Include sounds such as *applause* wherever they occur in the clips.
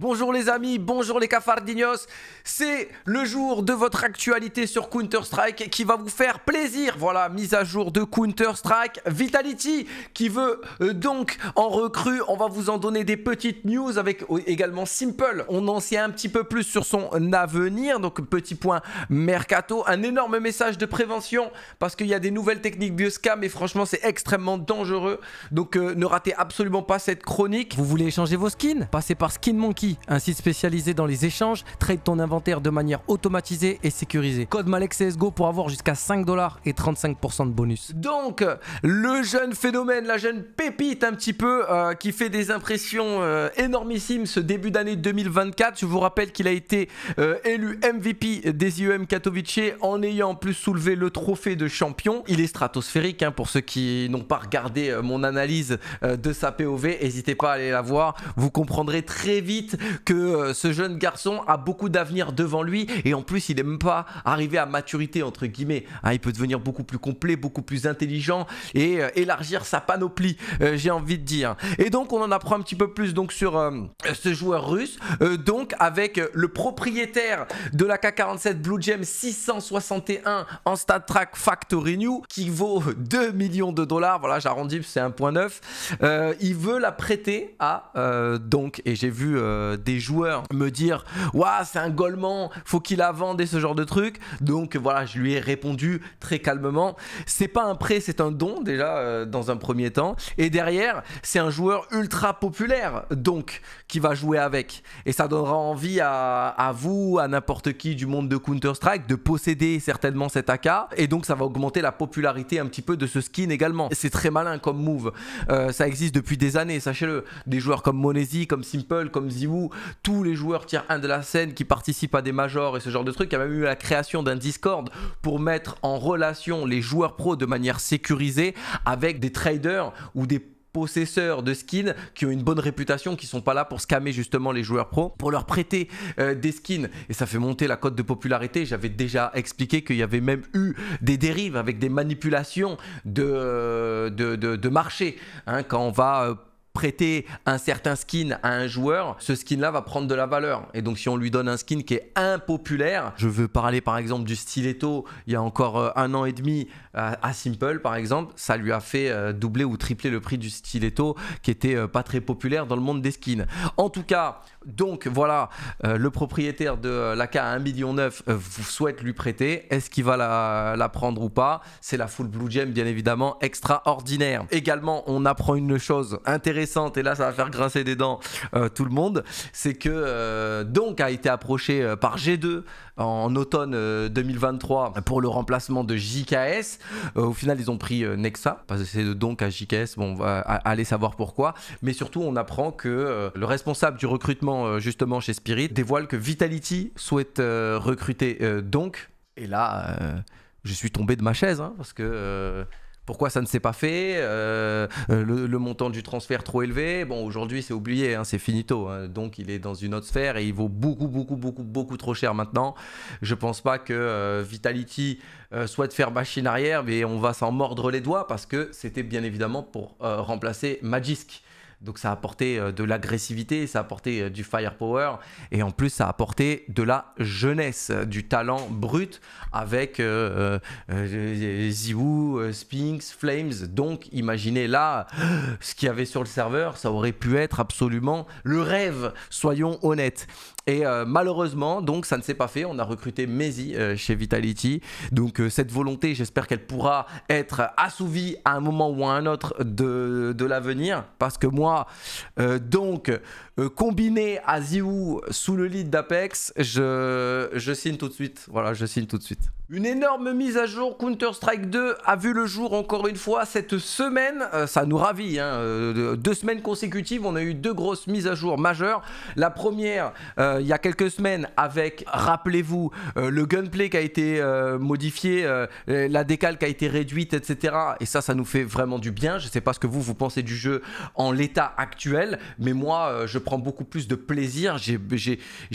Bonjour les amis, bonjour les cafardinos. c'est le jour de votre actualité sur Counter-Strike qui va vous faire plaisir. Voilà, mise à jour de Counter-Strike Vitality qui veut euh, donc en recrue. On va vous en donner des petites news avec euh, également Simple. On en sait un petit peu plus sur son avenir, donc petit point mercato. Un énorme message de prévention parce qu'il y a des nouvelles techniques scam. Mais franchement c'est extrêmement dangereux. Donc euh, ne ratez absolument pas cette chronique. Vous voulez échanger vos skins Passez par Skin Monkey un site spécialisé dans les échanges, trade ton inventaire de manière automatisée et sécurisée. Code Malexsgo pour avoir jusqu'à 5 dollars et 35% de bonus. Donc, le jeune phénomène, la jeune pépite un petit peu euh, qui fait des impressions euh, énormissimes ce début d'année 2024. Je vous rappelle qu'il a été euh, élu MVP des IEM Katowice en ayant en plus soulevé le trophée de champion. Il est stratosphérique hein, pour ceux qui n'ont pas regardé mon analyse de sa POV. N'hésitez pas à aller la voir. Vous comprendrez très vite que euh, ce jeune garçon a beaucoup d'avenir devant lui et en plus il n'est même pas arrivé à maturité entre guillemets. Hein. il peut devenir beaucoup plus complet, beaucoup plus intelligent et euh, élargir sa panoplie, euh, j'ai envie de dire. Et donc on en apprend un petit peu plus donc sur ce joueur russe, donc avec le propriétaire de la K47 Blue Gem 661 en stat track Factory New qui vaut 2 millions de dollars. Voilà, j'arrondis, c'est 1.9. il veut la prêter à donc et j'ai vu euh, des joueurs me dire Waouh, c'est un Goleman, faut qu'il la vende ce genre de truc. Donc voilà, je lui ai répondu très calmement c'est pas un prêt, c'est un don déjà euh, dans un premier temps. Et derrière, c'est un joueur ultra populaire donc qui va jouer avec. Et ça donnera envie à, vous, à n'importe qui du monde de Counter-Strike de posséder certainement cet AK. Et donc ça va augmenter la popularité un petit peu de ce skin également. C'est très malin comme move. Euh, ça existe depuis des années, sachez-le. Des joueurs comme Monesi, comme Simple, comme Ziwu tous les joueurs tirent un de la scène qui participent à des majors et ce genre de trucs. Il y a même eu la création d'un Discord pour mettre en relation les joueurs pro de manière sécurisée avec des traders ou des possesseurs de skins qui ont une bonne réputation, qui sont pas là pour scammer justement les joueurs pro, pour leur prêter euh, des skins. Et ça fait monter la cote de popularité. J'avais déjà expliqué qu'il y avait même eu des dérives avec des manipulations de, euh, de, marché. Hein. quand on va euh, prêter un certain skin à un joueur, ce skin-là va prendre de la valeur. Et donc si on lui donne un skin qui est impopulaire, je veux parler par exemple du stiletto, il y a encore euh, un an et demi, à Simple, par exemple, ça lui a fait euh, doubler ou tripler le prix du stiletto qui était euh, pas très populaire dans le monde des skins. En tout cas, donc voilà, euh, le propriétaire de la K à 1 ,9 million vous souhaite lui prêter. Est-ce qu'il va la, prendre ou pas C'est la full blue gem, bien évidemment, extraordinaire. Également, on apprend une chose intéressante, et là, ça va faire grincer des dents tout le monde, c'est que donc a été approché par G2 en automne 2023 euh, pour le remplacement de JKS. Euh, au final, ils ont pris euh, Nexa, parce que c'est donc à JKS, bon, on va aller savoir pourquoi. Mais surtout, on apprend que le responsable du recrutement, justement, chez Spirit, dévoile que Vitality souhaite recruter donc. Et là, je suis tombé de ma chaise, hein, parce que pourquoi ça ne s'est pas fait, euh, euh, le, montant du transfert trop élevé. Bon, aujourd'hui, c'est oublié, hein, c'est finito. Hein. donc, il est dans une autre sphère et il vaut beaucoup, beaucoup, beaucoup, beaucoup trop cher maintenant. Je pense pas que euh, Vitality souhaite faire machine arrière, mais on va s'en mordre les doigts parce que c'était bien évidemment pour remplacer Magisk. Donc ça a apporté euh, de l'agressivité, ça a apporté euh, du firepower et en plus ça a apporté de la jeunesse, euh, du talent brut avec euh, Spinks, Flames. Donc imaginez là *gasps* ce qu'il y avait sur le serveur, ça aurait pu être absolument le rêve, soyons honnêtes. Et euh, malheureusement, donc ça ne s'est pas fait. On a recruté Maisy euh, chez Vitality. Donc euh, cette volonté, j'espère qu'elle pourra être assouvie à un moment ou à un autre de, l'avenir. Parce que moi, donc, combiné à Ziou sous le lead d'Apex, je, je signe tout de suite. Voilà, je signe tout de suite. Une énorme mise à jour Counter-Strike 2 a vu le jour encore une fois cette semaine. Euh, ça nous ravit. Hein. Euh, deux semaines consécutives, on a eu deux grosses mises à jour majeures. La première, euh, il y a quelques semaines, avec, rappelez-vous, le gunplay qui a été modifié, la décale qui a été réduite, etc. Et ça, ça nous fait vraiment du bien. Je ne sais pas ce que vous, vous pensez du jeu en l'état actuel, mais moi, je prends beaucoup plus de plaisir. J'ai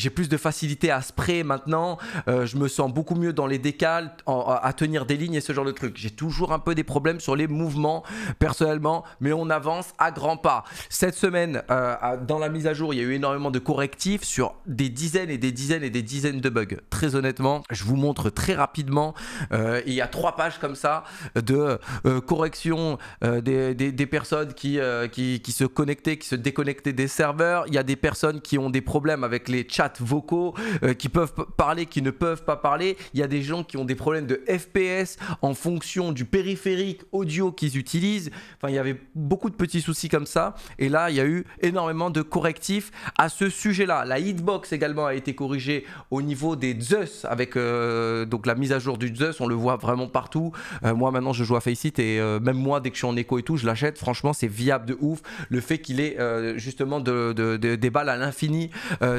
plus de facilité à spray maintenant. je me sens beaucoup mieux dans les décales à tenir des lignes et ce genre de trucs. J'ai toujours un peu des problèmes sur les mouvements personnellement, mais on avance à grands pas. Cette semaine, euh, dans la mise à jour, il y a eu énormément de correctifs sur des dizaines et des dizaines et des dizaines de bugs. Très honnêtement, je vous montre très rapidement. Euh, il y a trois pages comme ça de euh, correction des, personnes qui, qui, qui, se connectaient, qui se déconnectaient des serveurs. Il y a des personnes qui ont des problèmes avec les chats vocaux, qui peuvent parler, qui ne peuvent pas parler. Il y a des gens qui ont des problèmes de FPS en fonction du périphérique audio qu'ils utilisent. Enfin, il y avait beaucoup de petits soucis comme ça. Et là, il y a eu énormément de correctifs à ce sujet-là. La hitbox également a été corrigée au niveau des Zeus avec euh, donc la mise à jour du Zeus. On le voit vraiment partout. Euh, moi, maintenant, je joue à Faceit et euh, même moi, dès que je suis en écho et tout, je l'achète. Franchement, c'est viable de ouf. Le fait qu'il ait justement des balles à l'infini,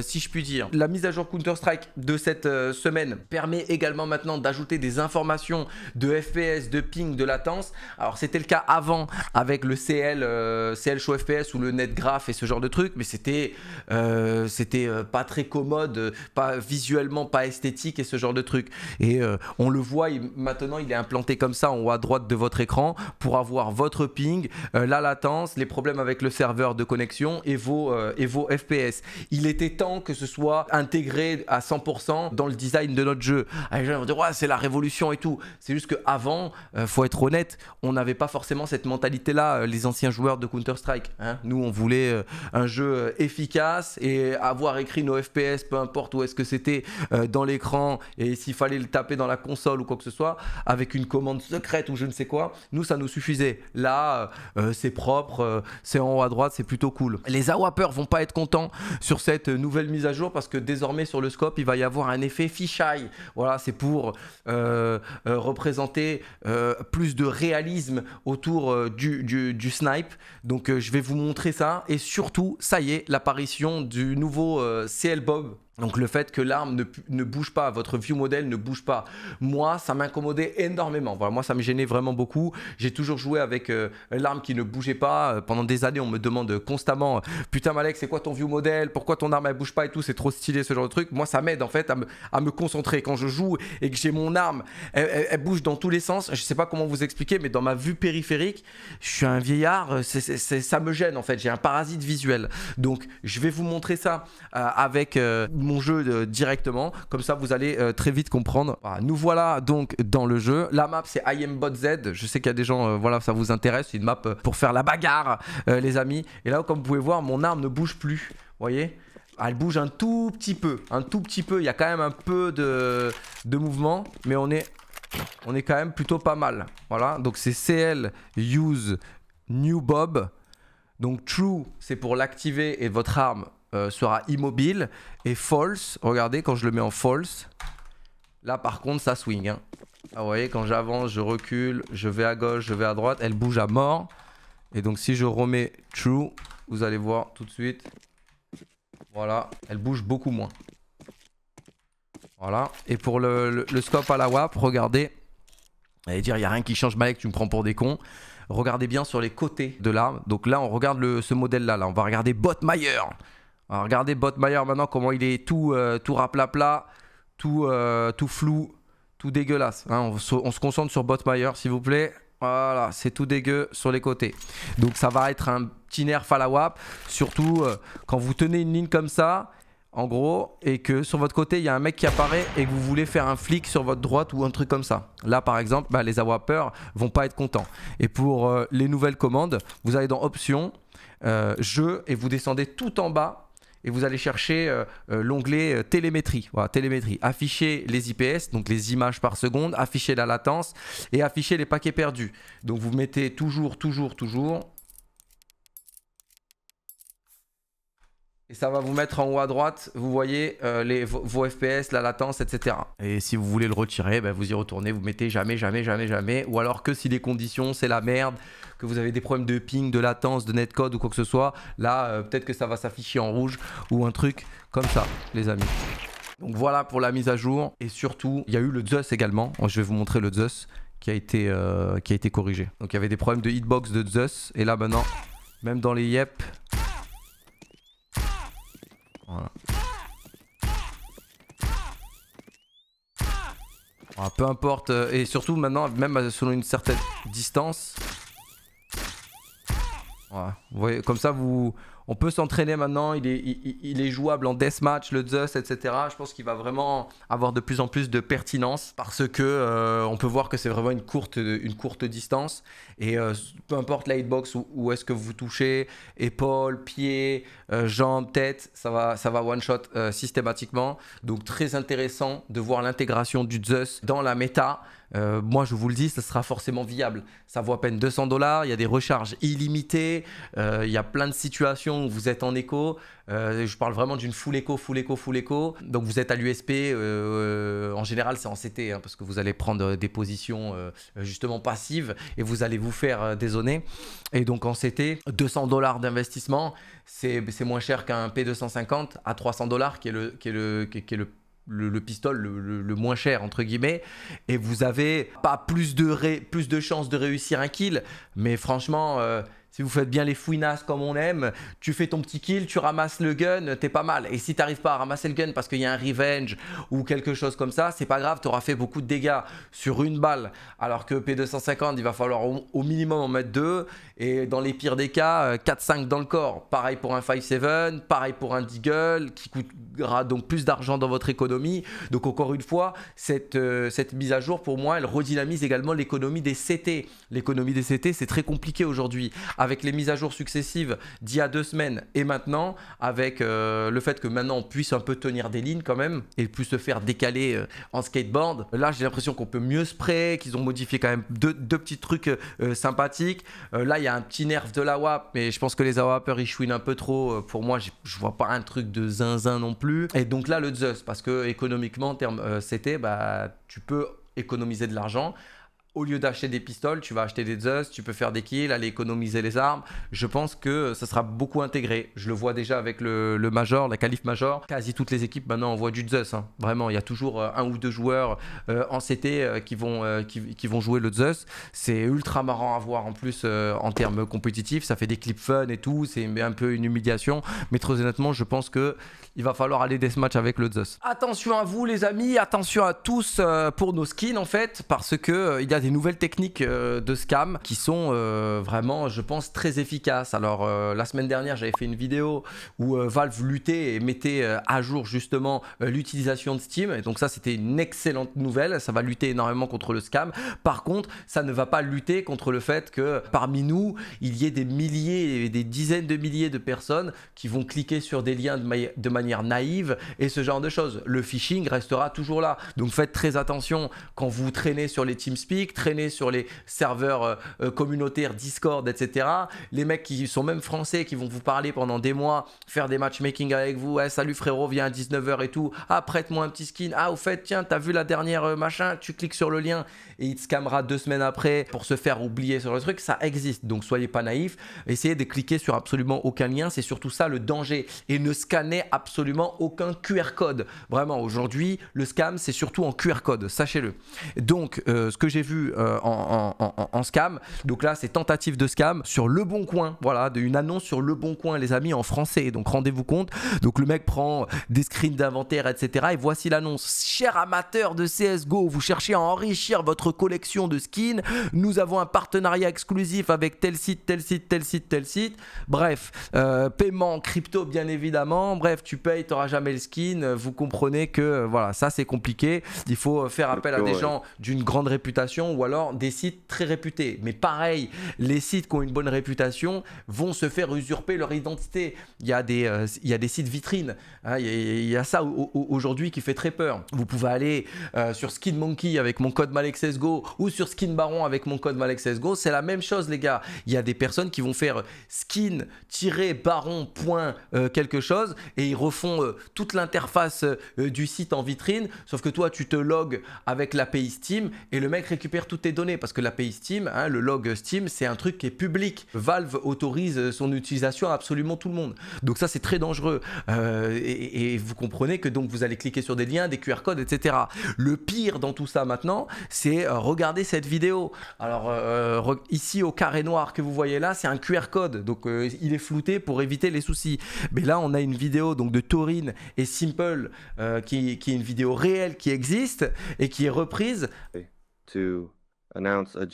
si je puis dire. La mise à jour Counter-Strike de cette semaine permet également maintenant d'ajouter des informations de FPS, de ping, de latence. Alors c'était le cas avant avec le CL, euh, CL Show FPS ou le NetGraph et ce genre de trucs, mais c'était euh, c'était euh, pas très commode, pas visuellement pas esthétique et ce genre de trucs. Et on le voit maintenant, il est implanté comme ça en haut à droite de votre écran pour avoir votre ping, la latence, les problèmes avec le serveur de connexion et vos et vos FPS. Il était temps que ce soit intégré à 100% dans le design de notre jeu. Ah, c'est la révolution et tout. C'est juste qu'avant, il euh, faut être honnête, on n'avait pas forcément cette mentalité-là, euh, les anciens joueurs de Counter-Strike. Hein. Nous, on voulait euh, un jeu efficace et avoir écrit nos FPS, peu importe où est-ce que c'était, dans l'écran et s'il fallait le taper dans la console ou quoi que ce soit, avec une commande secrète ou je ne sais quoi. Nous, ça nous suffisait. Là, c'est propre, c'est en haut à droite, c'est plutôt cool. Les AWAPers vont pas être contents sur cette nouvelle mise à jour parce que désormais sur le scope, il va y avoir un effet fisheye. Voilà, c'est pour euh, euh, représenter euh, plus de réalisme autour du, du, snipe. Donc je vais vous montrer ça. Et surtout, ça y est, l'apparition du nouveau CL Bob donc le fait que l'arme ne, bouge pas, votre view model ne bouge pas, moi ça m'incommodait énormément. Voilà, moi ça me gênait vraiment beaucoup. J'ai toujours joué avec euh, l'arme qui ne bougeait pas. Euh, pendant des années, on me demande constamment euh, "Putain Malek, c'est quoi ton view model Pourquoi ton arme elle bouge pas et tout C'est trop stylé ce genre de truc." Moi ça m'aide en fait à me, concentrer quand je joue et que j'ai mon arme, elle, bouge dans tous les sens. Je sais pas comment vous expliquer, mais dans ma vue périphérique, je suis un vieillard, ça me gêne en fait. J'ai un parasite visuel. Donc je vais vous montrer ça avec mon jeu euh, directement. Comme ça, vous allez euh, très vite comprendre. nous voilà donc dans le jeu. La map, c'est I Bot Z. Je sais qu'il y a des gens, euh, voilà, ça vous intéresse. une map pour faire la bagarre, les amis. Et là, comme vous pouvez voir, mon arme ne bouge plus. Vous voyez elle bouge un tout petit peu, un tout petit peu. Il y a quand même un peu de, de mouvement, mais on est, on est quand même plutôt pas mal. Voilà, donc c'est CL use new bob. Donc true, c'est pour l'activer et votre arme euh, sera immobile. Et false, regardez, quand je le mets en false, là par contre ça swing. Hein. Ah, vous voyez, quand j'avance, je recule, je vais à gauche, je vais à droite, elle bouge à mort. Et donc si je remets true, vous allez voir tout de suite, voilà, elle bouge beaucoup moins. Voilà. Et pour le, stop à la WAP, regardez. Allez dire, il n'y a rien qui change, Mike, tu me prends pour des cons. Regardez bien sur les côtés de l'arme. Donc là, on regarde le, ce modèle-là. Là. On va regarder Botmeyer regardez Botmeyer maintenant comment il est tout, euh, tout raplapla, tout, euh, tout flou, tout dégueulasse. Hein. on, se concentre sur Botmeyer s'il vous plaît. Voilà, c'est tout dégueu sur les côtés. Donc ça va être un petit nerf à la WAP. Surtout euh, quand vous tenez une ligne comme ça, en gros, et que sur votre côté, il y a un mec qui apparaît et que vous voulez faire un flic sur votre droite ou un truc comme ça. Là, par exemple, bah, les AWAPers vont pas être contents. Et pour les nouvelles commandes, vous allez dans Options, Jeu, et vous descendez tout en bas et vous allez chercher euh, euh, l'onglet euh, télémétrie. Voilà, télémétrie. Afficher les IPS, donc les images par seconde, afficher la latence et afficher les paquets perdus. Donc vous mettez toujours, toujours, toujours Et ça va vous mettre en haut à droite, vous voyez euh, les, vos, FPS, la latence, etc. Et si vous voulez le retirer, ben, vous y retournez, vous mettez jamais, jamais, jamais, jamais. Ou alors que si les conditions, c'est la merde, que vous avez des problèmes de ping, de latence, de netcode ou quoi que ce soit, là, euh, peut-être que ça va s'afficher en rouge ou un truc comme ça, les amis. Donc voilà pour la mise à jour. Et surtout, il y a eu le Zeus également. Oh, je vais vous montrer le Zeus qui a été, euh, qui a été corrigé. Donc il y avait des problèmes de hitbox de Zeus. Et là maintenant, même dans les yep, peu importe, euh, et surtout maintenant, même selon une certaine distance. voyez, comme ça, vous, on peut s'entraîner maintenant, il est, il, est, jouable en deathmatch, le Zeus, etc. Je pense qu'il va vraiment avoir de plus en plus de pertinence parce que euh, on peut voir que c'est vraiment une courte, une courte distance. Et euh, peu importe la hitbox où, est-ce que vous touchez, épaule, pied, euh, jambes, jambe, tête, ça va, ça va one-shot systématiquement. Donc très intéressant de voir l'intégration du Zeus dans la méta. Euh, moi, je vous le dis, ça sera forcément viable. Ça vaut à peine 200 dollars, il y a des recharges illimitées, euh, il y a plein de situations où vous êtes en écho. Euh, je parle vraiment d'une full éco, full éco, full éco. Donc vous êtes à l'USP, en général c'est en CT, hein, parce que vous allez prendre des positions justement passives et vous allez vous faire dézoner. Et donc en CT, 200 dollars d'investissement, c'est moins cher qu'un P250 à 300 dollars qui est le, qui est le, qui est le le, pistolet le, moins cher entre guillemets et vous avez pas plus de ré, plus de chances de réussir un kill mais franchement euh, si vous faites bien les fouinasses comme on aime, tu fais ton petit kill, tu ramasses le gun, t'es pas mal. Et si t'arrives pas à ramasser le gun parce qu'il y a un revenge ou quelque chose comme ça, c'est pas grave, t'auras fait beaucoup de dégâts sur une balle. Alors que P250, il va falloir au, minimum en mettre deux. Et dans les pires des cas, 4-5 euh, dans le corps. Pareil pour un 5-7, pareil pour un Deagle, qui coûtera donc plus d'argent dans votre économie. Donc encore une fois, cette, euh, cette mise à jour, pour moi, elle redynamise également l'économie des CT. L'économie des CT, c'est très compliqué aujourd'hui avec les mises à jour successives d'il y a deux semaines et maintenant, avec euh, le fait que maintenant on puisse un peu tenir des lignes quand même et plus se faire décaler euh, en skateboard. Là, j'ai l'impression qu'on peut mieux spray, qu'ils ont modifié quand même deux, petits trucs euh, sympathiques. là, il y a un petit nerf de la WAP, mais je pense que les AWAPers ils chouinent un peu trop. pour moi, je vois pas un truc de zinzin non plus. Et donc là, le Zeus, parce que économiquement, en termes CT, bah, tu peux économiser de l'argent au lieu d'acheter des pistoles, tu vas acheter des Zeus, tu peux faire des kills, aller économiser les armes. Je pense que ça sera beaucoup intégré. Je le vois déjà avec le, Major, la Calife Major. Quasi toutes les équipes maintenant envoient du Zeus. Hein. Vraiment, il y a toujours euh, un ou deux joueurs euh, en CT euh, qui, vont, qui, vont jouer le Zeus. C'est ultra marrant à voir en plus en termes compétitifs. Ça fait des clips fun et tout. C'est un peu une humiliation. Mais très honnêtement, je pense que il va falloir aller des matchs avec le Zeus. Attention à vous les amis, attention à tous pour nos skins en fait, parce que il y a des nouvelles techniques euh, de scam qui sont euh, vraiment, je pense, très efficaces. Alors, euh, la semaine dernière, j'avais fait une vidéo où Valve luttait et mettait à jour justement l'utilisation de Steam. Et donc ça, c'était une excellente nouvelle. Ça va lutter énormément contre le scam. Par contre, ça ne va pas lutter contre le fait que parmi nous, il y ait des milliers et des dizaines de milliers de personnes qui vont cliquer sur des liens de, de manière naïve et ce genre de choses. Le phishing restera toujours là. Donc faites très attention quand vous traînez sur les TeamSpeak, traîner sur les serveurs euh, euh, communautaires, Discord, etc. Les mecs qui sont même français, qui vont vous parler pendant des mois, faire des matchmaking avec vous. Eh, salut frérot, viens à 19h et tout. Ah, prête-moi un petit skin. Ah, au fait, tiens, t'as vu la dernière euh, machin, tu cliques sur le lien et il te scamera deux semaines après pour se faire oublier sur le truc. Ça existe, donc soyez pas naïfs. Essayez de cliquer sur absolument aucun lien, c'est surtout ça le danger. Et ne scannez absolument aucun QR code. Vraiment, aujourd'hui, le scam, c'est surtout en QR code, sachez-le. Donc, ce que j'ai vu euh, en, scam. Donc là, c'est tentative de scam sur Le Bon Coin. Voilà, une annonce sur Le Bon Coin, les amis, en français. Donc rendez-vous compte. Donc le mec prend des screens d'inventaire, etc. Et voici l'annonce. Cher amateur de CSGO, vous cherchez à enrichir votre collection de skins. Nous avons un partenariat exclusif avec tel site, tel site, tel site, tel site. Bref, euh, paiement crypto, bien évidemment. Bref, tu payes, tu n'auras jamais le skin. Vous comprenez que euh, voilà, ça c'est compliqué. Il faut faire appel à des gens d'une grande réputation ou alors des sites très réputés. Mais pareil, les sites qui ont une bonne réputation vont se faire usurper leur identité. Il y a des, euh, il y des sites vitrines. Hein. il, y a, ça aujourd'hui qui fait très peur. Vous pouvez aller euh, sur Skin Monkey avec mon code MalexSGO ou sur Skin Baron avec mon code MalexSGO. C'est la même chose, les gars. Il y a des personnes qui vont faire euh, skin-baron. quelque chose et ils refont toute l'interface du site en vitrine. Sauf que toi, tu te logs avec l'API Steam et le mec récupère tout toutes tes données parce que l'API Steam, hein, le log Steam, c'est un truc qui est public. Valve autorise son utilisation à absolument tout le monde. Donc ça, c'est très dangereux. Euh, et, vous comprenez que donc vous allez cliquer sur des liens, des QR codes, etc. Le pire dans tout ça maintenant, c'est euh, regarder cette vidéo. Alors euh, ici au carré noir que vous voyez là, c'est un QR code, donc il est flouté pour éviter les soucis. Mais là, on a une vidéo donc de taurine et Simple qui, est une vidéo réelle qui existe et qui est reprise to announce a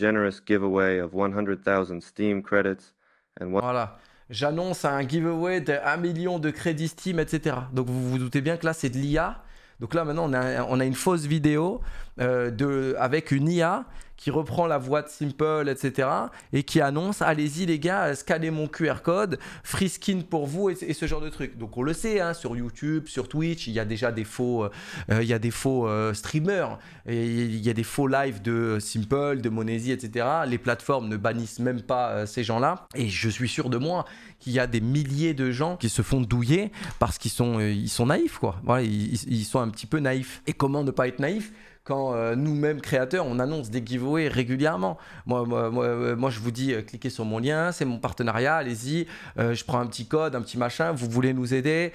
Steam credits Voilà. J'annonce un giveaway de 1 million de crédits Steam, etc. Donc vous vous doutez bien que là, c'est de l'IA. Donc là, maintenant, on a, on a, une fausse vidéo. Euh, de, avec une IA qui reprend la voix de Simple, etc. et qui annonce allez-y les gars, scannez mon QR code, free skin pour vous et, ce genre de truc. Donc on le sait, hein, sur YouTube, sur Twitch, il y a déjà des faux, euh, euh, il y a des faux streamers, et il y a des faux lives de Simple, de Monesi, etc. Les plateformes ne bannissent même pas ces gens-là. Et je suis sûr de moi qu'il y a des milliers de gens qui se font douiller parce qu'ils sont, ils sont naïfs, quoi. ils, ils sont un petit peu naïfs. Et comment ne pas être naïf quand euh, nous-mêmes créateurs, on annonce des giveaways régulièrement. Moi, moi, moi, euh, je vous dis, euh, cliquez sur mon lien, c'est mon partenariat, allez-y, je prends un petit code, un petit machin, vous voulez nous aider,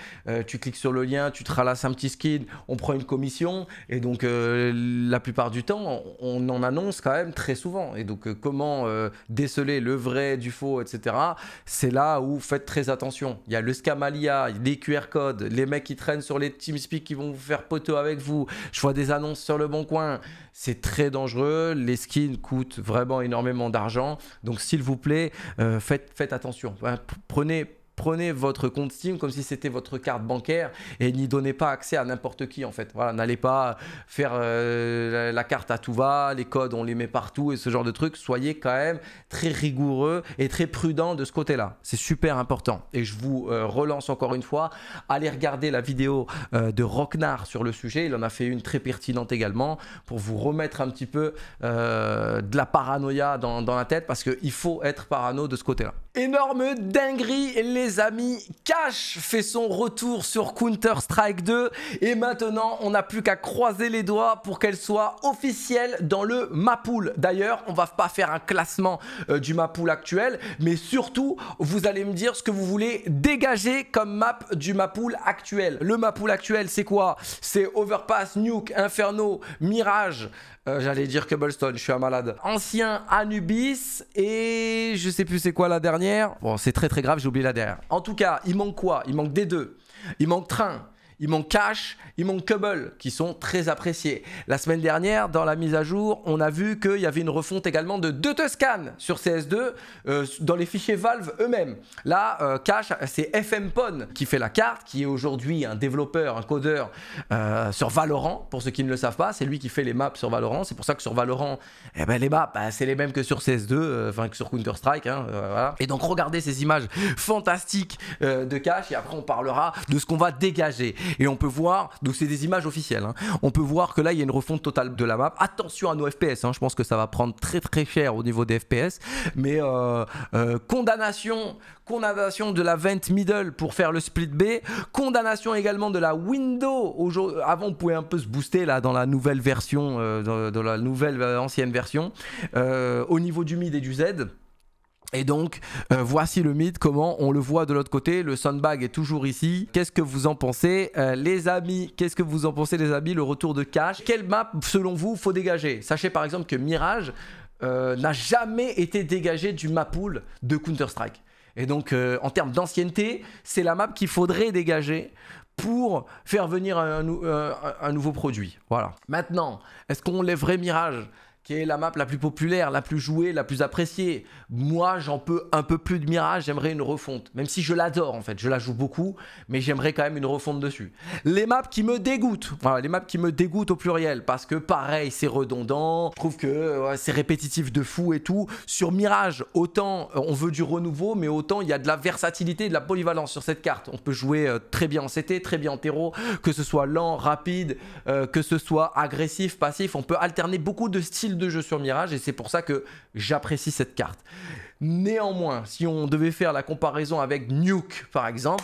tu cliques sur le lien, tu te ralasses un petit skin, on prend une commission, et donc la plupart du temps, on, en annonce quand même très souvent. Et donc comment déceler le vrai du faux, etc. C'est là où faites très attention. Il y a le scamalia, les QR codes, les mecs qui traînent sur les TeamSpeak qui vont vous faire poteau avec vous. Je vois des annonces sur le bon coin, c'est très dangereux. Les skins coûtent vraiment énormément d'argent. Donc, s'il vous plaît, euh, faites, faites attention. Hein, prenez prenez votre compte Steam comme si c'était votre carte bancaire et n'y donnez pas accès à n'importe qui en fait. Voilà, n'allez pas faire euh, la carte à tout va, les codes on les met partout et ce genre de trucs. Soyez quand même très rigoureux et très prudent de ce côté-là. C'est super important. Et je vous euh, relance encore une fois, allez regarder la vidéo euh, de Rocknar sur le sujet. Il en a fait une très pertinente également pour vous remettre un petit peu de la paranoïa dans, la tête parce qu'il faut être parano de ce côté-là. Énorme dinguerie les les amis, Cash fait son retour sur Counter-Strike 2 et maintenant on n'a plus qu'à croiser les doigts pour qu'elle soit officielle dans le Mapool. D'ailleurs, on va pas faire un classement euh, du Mapool actuel, mais surtout, vous allez me dire ce que vous voulez dégager comme map du Mapool actuel. Le Mapool actuel, c'est quoi C'est Overpass, Nuke, Inferno, Mirage, euh, j'allais dire Cobblestone, je suis un malade. Ancien Anubis et je sais plus c'est quoi la dernière. Bon, c'est très très grave, j'ai oublié la dernière. En tout cas, il manque quoi Il manque des deux. Il manque train il manque Cash, il manque Cubble, qui sont très appréciés. La semaine dernière, dans la mise à jour, on a vu qu'il y avait une refonte également de deux Toscan sur CS2 euh, dans les fichiers Valve eux-mêmes. Là, Cache, euh, Cash, c'est FMPON qui fait la carte, qui est aujourd'hui un développeur, un codeur euh, sur Valorant. Pour ceux qui ne le savent pas, c'est lui qui fait les maps sur Valorant. C'est pour ça que sur Valorant, eh ben, les maps, bah, c'est les mêmes que sur CS2, enfin que sur Counter-Strike. Hein, voilà. Et donc, regardez ces images fantastiques de Cash et après, on parlera de ce qu'on va dégager. Et on peut voir, donc c'est des images officielles, hein. on peut voir que là il y a une refonte totale de la map. Attention à nos FPS, hein. je pense que ça va prendre très très cher au niveau des FPS. Mais euh, euh, condamnation, condamnation de la vent middle pour faire le split B, condamnation également de la window. Avant on pouvait un peu se booster là dans la nouvelle version, euh, dans, la nouvelle ancienne version, au niveau du mid et du Z. Et donc, euh, voici le mythe, comment on le voit de l'autre côté. Le sandbag est toujours ici. Qu'est-ce que vous en pensez, euh, les amis Qu'est-ce que vous en pensez, les amis Le retour de cash. Quelle map, selon vous, faut dégager Sachez par exemple que Mirage euh, n'a jamais été dégagé du map pool de Counter-Strike. Et donc, en termes d'ancienneté, c'est la map qu'il faudrait dégager pour faire venir un, nouveau produit. Voilà. Maintenant, est-ce qu'on lèverait Mirage qui est la map la plus populaire, la plus jouée, la plus appréciée. Moi, j'en peux un peu plus de Mirage, j'aimerais une refonte. Même si je l'adore en fait, je la joue beaucoup, mais j'aimerais quand même une refonte dessus. Les maps qui me dégoûtent, voilà, les maps qui me dégoûtent au pluriel, parce que pareil, c'est redondant, je trouve que c'est répétitif de fou et tout. Sur Mirage, autant euh, on veut du renouveau, mais autant il y a de la versatilité, de la polyvalence sur cette carte. On peut jouer euh, très bien en CT, très bien en terreau, que ce soit lent, rapide, euh, que ce soit agressif, passif, on peut alterner beaucoup de styles de jeu sur Mirage et c'est pour ça que j'apprécie cette carte. Néanmoins, si on devait faire la comparaison avec Nuke par exemple,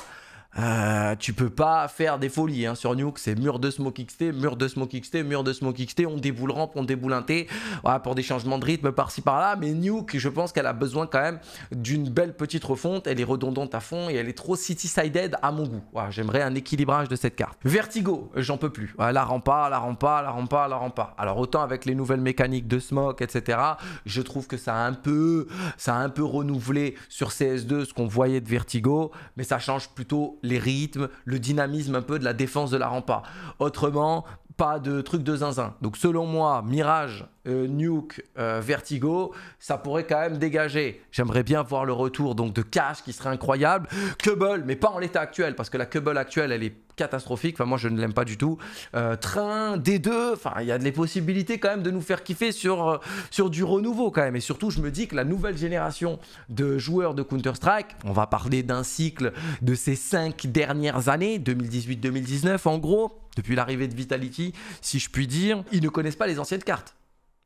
euh, tu peux pas faire des folies hein, sur Nuke, c'est mur de smoke XT, mur de smoke XT, mur de smoke XT, on déboule rampe, on déboule un T, voilà, pour des changements de rythme par-ci par-là, mais Nuke, je pense qu'elle a besoin quand même d'une belle petite refonte, elle est redondante à fond et elle est trop city-sided à mon goût. J'aimerais un équilibrage de cette carte. Vertigo, j'en peux plus, voilà, la rampa, la rampa, la rampa, la pas. Alors autant avec les nouvelles mécaniques de smoke, etc., je trouve que ça a un peu, ça a un peu renouvelé sur CS2 ce qu'on voyait de Vertigo, mais ça change plutôt les rythmes, le dynamisme un peu de la défense de la rampa. Autrement, pas de truc de zinzin. Donc selon moi, Mirage euh, Nuke, euh, Vertigo, ça pourrait quand même dégager. J'aimerais bien voir le retour donc de Cash qui serait incroyable. Kubble mais pas en l'état actuel, parce que la Kubble actuelle, elle est catastrophique. Enfin, moi, je ne l'aime pas du tout. Euh, train, D2, enfin, il y a des possibilités quand même de nous faire kiffer sur, sur du renouveau quand même. Et surtout, je me dis que la nouvelle génération de joueurs de Counter-Strike, on va parler d'un cycle de ces cinq dernières années, 2018-2019 en gros, depuis l'arrivée de Vitality, si je puis dire, ils ne connaissent pas les anciennes cartes.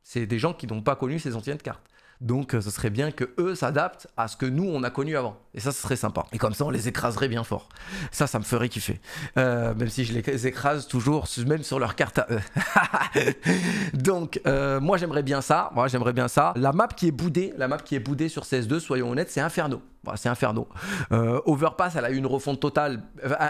C'est des gens qui n'ont pas connu ces anciennes cartes. Donc, euh, ce serait bien que eux s'adaptent à ce que nous on a connu avant. Et ça, ce serait sympa. Et comme ça, on les écraserait bien fort. Ça, ça me ferait kiffer. Euh, même si je les écrase toujours, même sur leur carte à eux. *laughs* Donc, euh, moi, j'aimerais bien ça. Moi, j'aimerais bien ça. La map qui est boudée, la map qui est boudée sur CS2, soyons honnêtes, c'est Inferno. C'est Inferno. Overpass, elle a eu une refonte totale.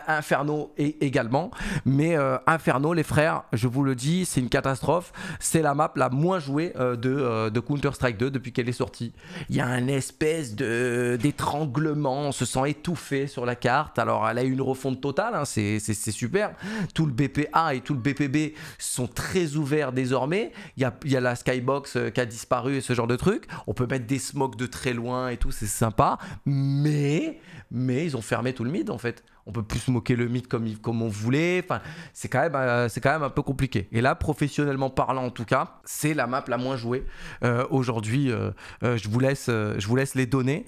Inferno également. Mais Inferno, les frères, je vous le dis, c'est une catastrophe. C'est la map la moins jouée de, de Counter-Strike 2 depuis qu'elle est sortie. Il y a un espèce de d'étranglement, on se sent étouffé sur la carte. Alors elle a eu une refonte totale, hein, c'est super Tout le BPA et tout le BPB sont très ouverts désormais. Il y a, la skybox euh, qui a disparu et ce genre de truc. On peut mettre des smokes de très loin et tout, c'est sympa. Mais, mais ils ont fermé tout le mid en fait on peut plus se moquer le mythe comme, comme on voulait. Enfin, c'est quand, même, euh, quand même un peu compliqué. Et là, professionnellement parlant en tout cas, c'est la map la moins jouée euh, aujourd'hui. Euh, je, vous laisse, je vous laisse les données.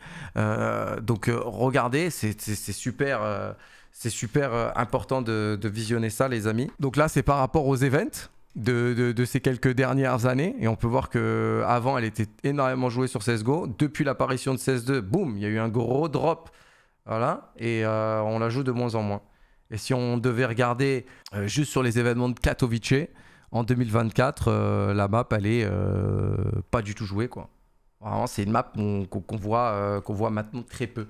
donc regardez, c'est super. c'est super important de, visionner ça, les amis. Donc là, c'est par rapport aux events. De, ces quelques dernières années. Et on peut voir que avant elle était énormément jouée sur CSGO. Depuis l'apparition de CS2, boum, il y a eu un gros drop voilà. Et euh, on la joue de moins en moins. Et si on devait regarder euh, juste sur les événements de Katowice, en 2024, euh, la map, elle est pas du tout jouée, quoi. Vraiment, c'est une map qu'on voit, qu'on voit maintenant très peu.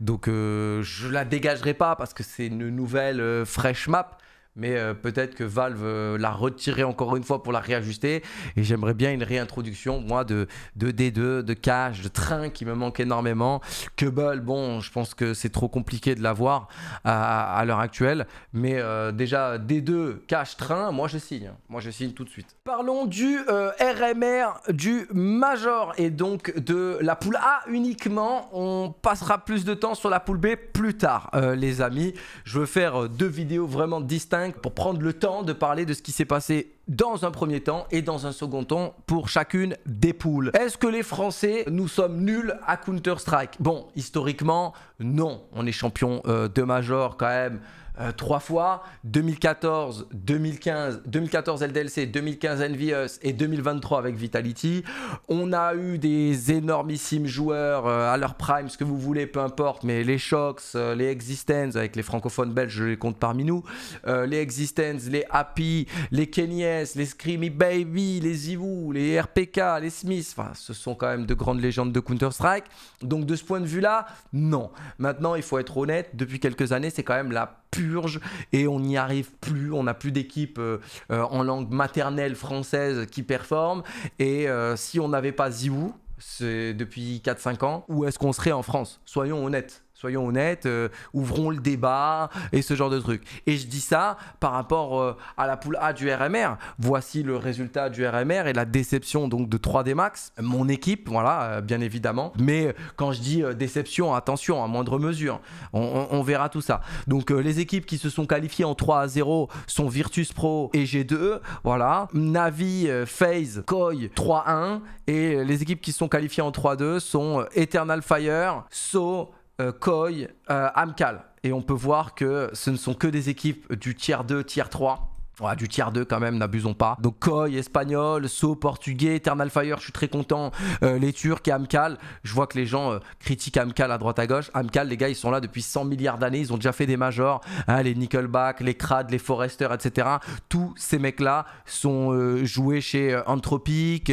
Donc, je la dégagerai pas parce que c'est une nouvelle fraîche map mais euh, peut-être que Valve euh, l'a retiré encore une fois pour la réajuster. Et j'aimerais bien une réintroduction, moi, de, de D2, de Cash, de Train qui me manque énormément. Cubble, bon, je pense que c'est trop compliqué de l'avoir à, à l'heure actuelle. Mais euh, déjà, D2, Cash, Train, moi je signe. Moi je signe tout de suite. Parlons du RMR, du Major et donc de la poule A uniquement. On passera plus de temps sur la poule B plus tard, les amis. Je veux faire deux vidéos vraiment distinctes pour prendre le temps de parler de ce qui s'est passé dans un premier temps et dans un second temps pour chacune des poules. Est-ce que les Français, nous sommes nuls à Counter-Strike Bon, historiquement, non. On est champion euh, de Major quand même. Euh, trois fois, 2014, 2015, 2014 LDLC, 2015 Envious et 2023 avec Vitality. On a eu des énormissimes joueurs euh, à leur prime, ce que vous voulez, peu importe, mais les Shocks, euh, les Existence, avec les francophones belges, je les compte parmi nous, les Existence, les Happy, les Kenyes, les Screamy Baby, les Yvou, les RPK, les Smith, enfin, ce sont quand même de grandes légendes de Counter-Strike. Donc de ce point de vue-là, non. Maintenant, il faut être honnête, depuis quelques années, c'est quand même la purge et on n'y arrive plus, on n'a plus d'équipe euh, euh, en langue maternelle française qui performe. Et euh, si on n'avait pas Ziwu, c'est depuis 4-5 ans, où est-ce qu'on serait en France Soyons honnêtes soyons honnêtes, euh, ouvrons le débat et ce genre de truc. Et je dis ça par rapport euh, à la poule A du RMR. Voici le résultat du RMR et la déception donc de 3D Max, mon équipe, voilà, euh, bien évidemment. Mais quand je dis déception, attention, à moindre mesure, on, verra tout ça. Donc les équipes qui se sont qualifiées en 3 à 0 sont Virtus Pro et G2, e. voilà, Navi, FaZe, Koi 3-1 et les équipes qui se sont qualifiées en 3-2 sont Eternal Fire, So, euh, Koi, euh, Amkal. Et on peut voir que ce ne sont que des équipes du tier 2, tier 3 du tiers 2 quand même, n'abusons pas. Donc Koi, espagnol, So, portugais, Eternal Fire, je suis très content. Euh, les Turcs et Amcal, je vois que les gens euh, critiquent Amkal à droite à gauche. Amkal, les gars, ils sont là depuis 100 milliards d'années, ils ont déjà fait des majors. Hein, les Nickelback, les Crad, les Forester, etc. Tous ces mecs-là sont euh, joués chez Anthropic,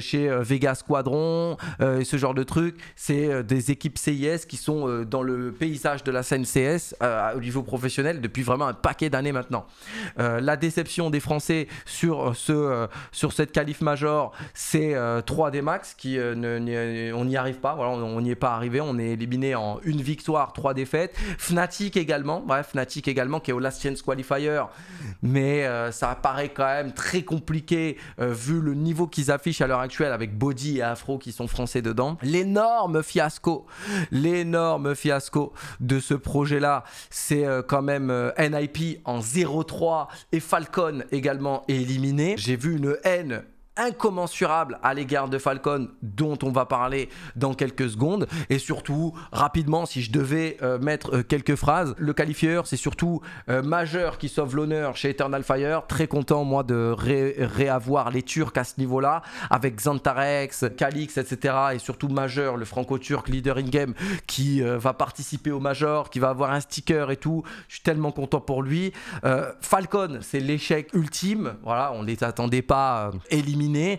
chez Vega Squadron, ce genre de trucs. C'est des équipes CIS qui sont dans le paysage de la scène CS au niveau professionnel depuis vraiment un paquet d'années maintenant. la déception des Français sur, euh, ce, euh, sur cette qualif major, c'est 3D euh, max qui ne, on n'y arrive pas. Voilà, on n'y est pas arrivé. On est éliminé en une victoire, trois défaites. Fnatic également, bref, Fnatic également qui est au Last Chance Qualifier, mais ça paraît quand même très compliqué vu le niveau qu'ils affichent à l'heure actuelle avec Body et Afro qui sont français dedans. L'énorme fiasco, l'énorme fiasco de ce projet-là, c'est quand même NIP en 0-3 et Falcon également est éliminé. J'ai vu une haine incommensurable à l'égard de Falcon, dont on va parler dans quelques secondes. Et surtout, rapidement, si je devais euh, mettre euh, quelques phrases, le qualifieur, c'est surtout Major euh, Majeur qui sauve l'honneur chez Eternal Fire. Très content, moi, de réavoir les Turcs à ce niveau-là, avec Xantarex, Calix, etc. Et surtout Majeur, le franco-turc leader in-game, qui va participer au Major, qui va avoir un sticker et tout. Je suis tellement content pour lui. Falcon, c'est l'échec ultime. Voilà, on ne les attendait pas éliminés et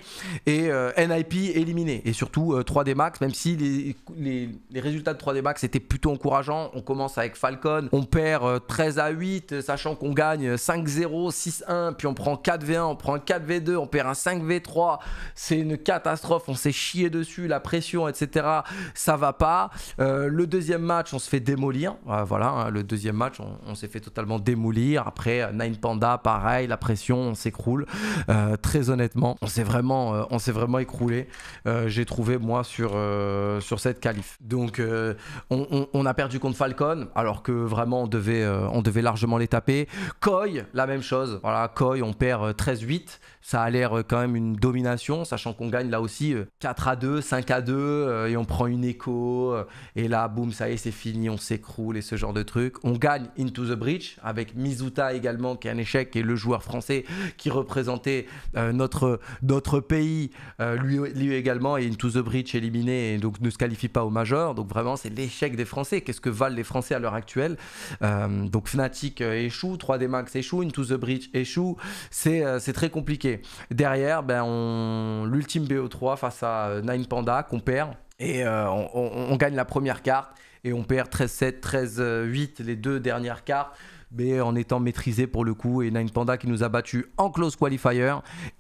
euh, NIP éliminé. Et surtout 3D euh, Max, même si les, résultats de 3D Max étaient plutôt encourageants. On commence avec Falcon, on perd 13 euh, à 8, sachant qu'on gagne 5-0, 6-1, puis on prend 4v1, on prend 4v2, on perd un 5v3. C'est une catastrophe, on s'est chié dessus, la pression, etc. Ça va pas. le deuxième match, on se fait démolir. voilà, hein, le deuxième match, on, s'est fait totalement démolir. Après, Nine Panda, pareil, la pression, on s'écroule. très honnêtement, on vraiment, euh, on s'est vraiment écroulé. Euh, j'ai trouvé moi sur euh, sur cette qualif. Donc on, a perdu contre Falcon, alors que vraiment on devait on devait largement les taper. Coy, la même chose. Voilà, Coy, on perd 13-8. Ça a l'air euh, quand même une domination, sachant qu'on gagne là aussi 4 euh, à 2, 5 à 2, euh, et on prend une écho, et là, boum, ça y est, c'est fini, on s'écroule et ce genre de truc. On gagne Into the Breach avec Mizuta également, qui est un échec, et le joueur français qui représentait notre, notre pays, lui, également, et Into the Breach éliminé, et donc ne se qualifie pas au major. Donc vraiment, c'est l'échec des Français. Qu'est-ce que valent les Français à l'heure actuelle Donc Fnatic échoue, 3D Max échoue, Into the Breach échoue. C'est très compliqué. Derrière, ben, on... l'ultime BO3 face à euh, Nine Panda qu'on perd. Et euh, on, gagne la première carte et on perd 13-7, 13-8 les deux dernières cartes. Mais en étant maîtrisé pour le coup, et Nine Panda qui nous a battu en close qualifier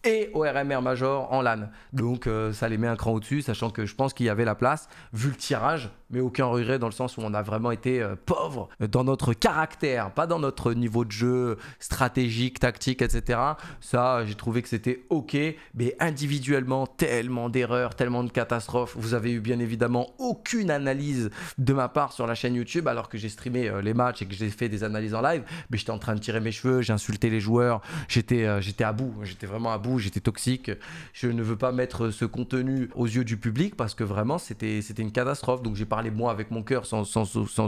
et au RMR Major en LAN. Donc euh, ça les met un cran au-dessus, sachant que je pense qu'il y avait la place, vu le tirage, mais aucun regret dans le sens où on a vraiment été euh, pauvre dans notre caractère, pas dans notre niveau de jeu stratégique, tactique, etc. Ça, j'ai trouvé que c'était ok, mais individuellement, tellement d'erreurs, tellement de catastrophes. Vous avez eu bien évidemment aucune analyse de ma part sur la chaîne YouTube alors que j'ai streamé euh, les matchs et que j'ai fait des analyses en live, mais j'étais en train de tirer mes cheveux, j'ai insulté les joueurs, j'étais euh, j'étais à bout, j'étais vraiment à bout, j'étais toxique. Je ne veux pas mettre ce contenu aux yeux du public parce que vraiment c'était c'était une catastrophe. Donc j'ai parler moi avec mon cœur sans,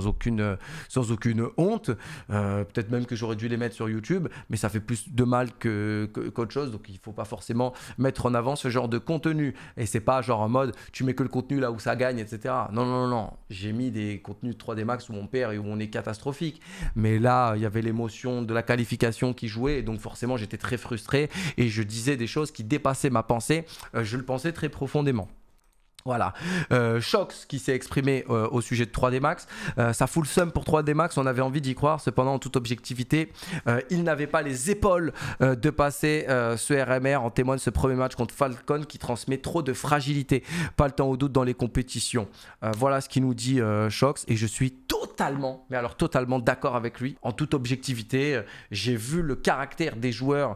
aucune, sans aucune honte. Euh, peut-être même que j'aurais dû les mettre sur YouTube, mais ça fait plus de mal que qu'autre chose. Donc il faut pas forcément mettre en avant ce genre de contenu. Et c'est pas genre en mode tu mets que le contenu là où ça gagne, etc. Non, non, non, non. J'ai mis des contenus de 3D Max où mon père et où on est catastrophique. Mais là, il y avait l'émotion de la qualification qui jouait. donc forcément, j'étais très frustré et je disais des choses qui dépassaient ma pensée. Euh, je le pensais très profondément. Voilà. Euh, Shox qui s'est exprimé euh, au sujet de 3D Max. Euh, ça fout le seum pour 3D Max, on avait envie d'y croire. Cependant, en toute objectivité, euh, il n'avait pas les épaules de passer ce RMR. En témoigne ce premier match contre Falcon qui transmet trop de fragilité. Pas le temps au doute dans les compétitions. voilà ce qu'il nous dit Shox et je suis totalement, mais alors totalement d'accord avec lui. En toute objectivité, j'ai vu le caractère des joueurs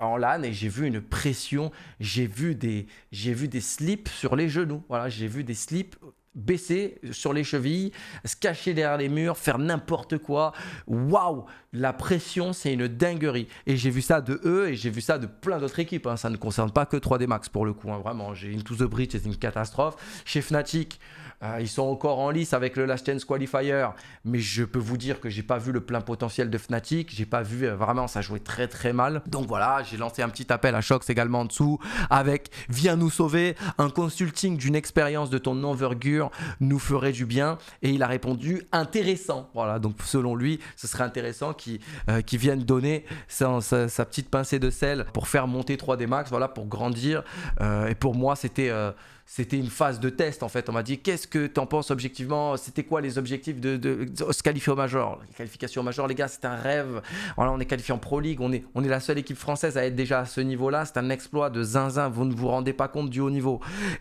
en LAN et j'ai vu une pression, j'ai vu des, j'ai vu des slips sur les genoux. Voilà, j'ai vu des slips baisser sur les chevilles, se cacher derrière les murs, faire n'importe quoi. Waouh, la pression, c'est une dinguerie. Et j'ai vu ça de eux et j'ai vu ça de plein d'autres équipes. Hein. Ça ne concerne pas que 3D Max pour le coup. Hein, vraiment, j'ai une to the bridge, c'est une catastrophe. Chez Fnatic, euh, ils sont encore en lice avec le Last Chance Qualifier. Mais je peux vous dire que j'ai pas vu le plein potentiel de Fnatic. J'ai pas vu euh, vraiment, ça jouait très très mal. Donc voilà, j'ai lancé un petit appel à Shox également en dessous avec Viens nous sauver, un consulting d'une expérience de ton envergure nous ferait du bien Et il a répondu intéressant. Voilà, donc selon lui, ce serait intéressant qu'il euh, vienne donner sa, petite pincée de sel pour faire monter 3D Max, voilà, pour grandir. Euh, et pour moi, c'était. Euh, c'était une phase de test en fait. On m'a dit qu'est-ce que tu en penses objectivement C'était quoi les objectifs de, de, oh, se qualifier au major Les qualifications au major, les gars, c'est un rêve. Voilà, on est qualifié en Pro League, on est, on est la seule équipe française à être déjà à ce niveau-là. C'est un exploit de zinzin, vous ne vous rendez pas compte du haut niveau.